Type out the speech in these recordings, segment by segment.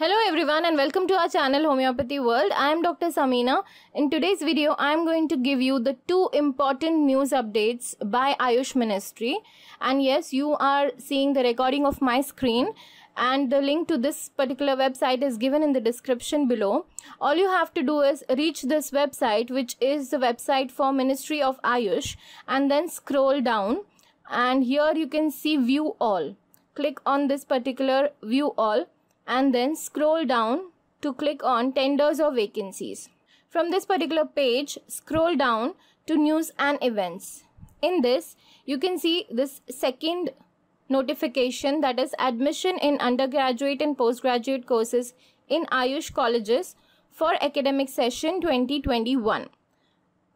Hello everyone and welcome to our channel Homeopathy World. I am Dr. Samina. In today's video, I am going to give you the two important news updates by Ayush Ministry. And yes, you are seeing the recording of my screen and the link to this particular website is given in the description below. All you have to do is reach this website which is the website for Ministry of Ayush and then scroll down and here you can see view all. Click on this particular view all and then scroll down to click on tenders or vacancies. From this particular page, scroll down to news and events. In this, you can see this second notification that is admission in undergraduate and postgraduate courses in Ayush colleges for academic session 2021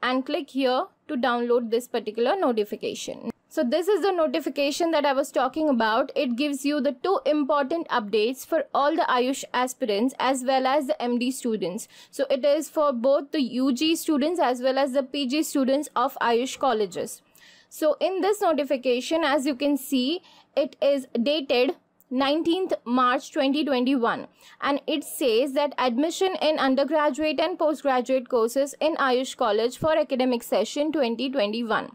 and click here to download this particular notification. So this is the notification that I was talking about. It gives you the two important updates for all the Ayush aspirants as well as the MD students. So it is for both the UG students as well as the PG students of Ayush colleges. So in this notification, as you can see, it is dated 19th March 2021 and it says that admission in undergraduate and postgraduate courses in Ayush College for academic session 2021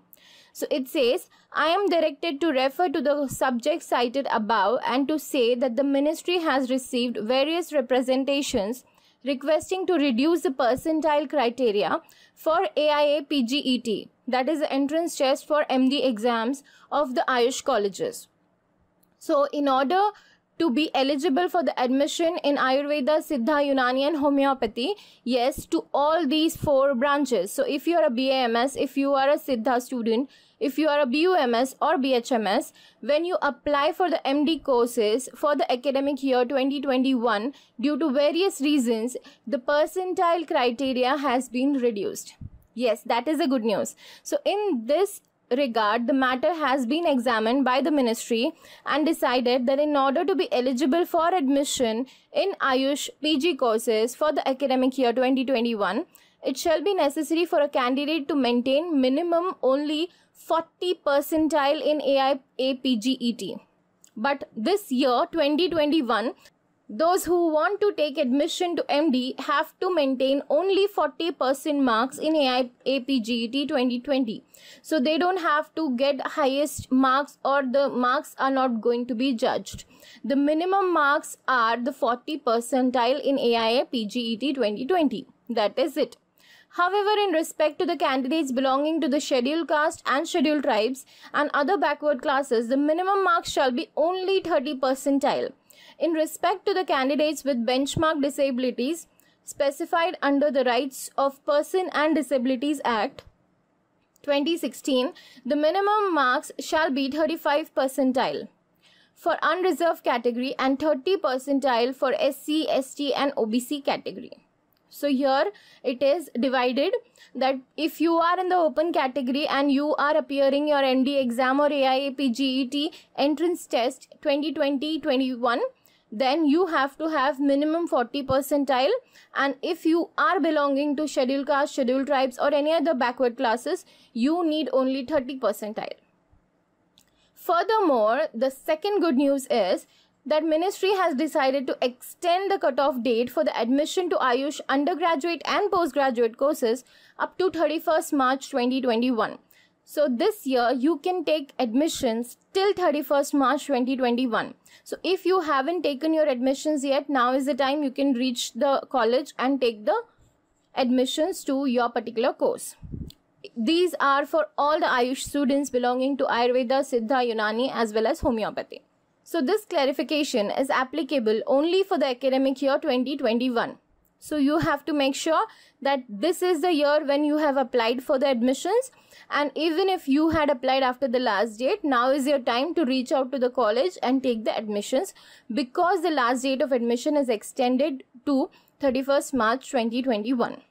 so it says, I am directed to refer to the subject cited above and to say that the ministry has received various representations requesting to reduce the percentile criteria for AIA PGET, that is the entrance test for MD exams of the Ayush colleges. So in order to be eligible for the admission in Ayurveda, Siddha, Unani, and Homeopathy? Yes, to all these four branches. So, if you are a BAMS, if you are a Siddha student, if you are a BUMS or BHMS, when you apply for the MD courses for the academic year 2021, due to various reasons, the percentile criteria has been reduced. Yes, that is a good news. So, in this regard, the matter has been examined by the ministry and decided that in order to be eligible for admission in Ayush PG courses for the academic year 2021, it shall be necessary for a candidate to maintain minimum only 40 percentile in AIAPGET. But this year 2021, those who want to take admission to MD have to maintain only 40% marks in AI, APGET 2020. So they don't have to get highest marks or the marks are not going to be judged. The minimum marks are the 40 percentile in AIAPGET 2020. That is it. However, in respect to the candidates belonging to the scheduled caste and scheduled tribes and other backward classes, the minimum marks shall be only 30 percentile. In respect to the candidates with benchmark disabilities specified under the Rights of Person and Disabilities Act 2016, the minimum marks shall be 35 percentile for unreserved category and 30 percentile for SC, ST and OBC category so here it is divided that if you are in the open category and you are appearing your md exam or aiap get entrance test 2020-21 then you have to have minimum 40 percentile and if you are belonging to Schedule caste schedule tribes or any other backward classes you need only 30 percentile furthermore the second good news is that ministry has decided to extend the cutoff date for the admission to Ayush undergraduate and postgraduate courses up to 31st March 2021. So this year you can take admissions till 31st March 2021. So if you haven't taken your admissions yet, now is the time you can reach the college and take the admissions to your particular course. These are for all the Ayush students belonging to Ayurveda, Siddha, Unani as well as homeopathy. So this clarification is applicable only for the academic year 2021. So you have to make sure that this is the year when you have applied for the admissions and even if you had applied after the last date, now is your time to reach out to the college and take the admissions because the last date of admission is extended to 31st March 2021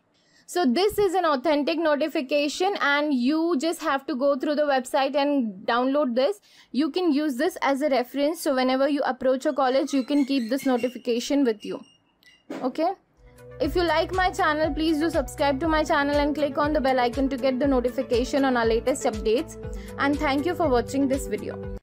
so this is an authentic notification and you just have to go through the website and download this you can use this as a reference so whenever you approach a college you can keep this notification with you okay if you like my channel please do subscribe to my channel and click on the bell icon to get the notification on our latest updates and thank you for watching this video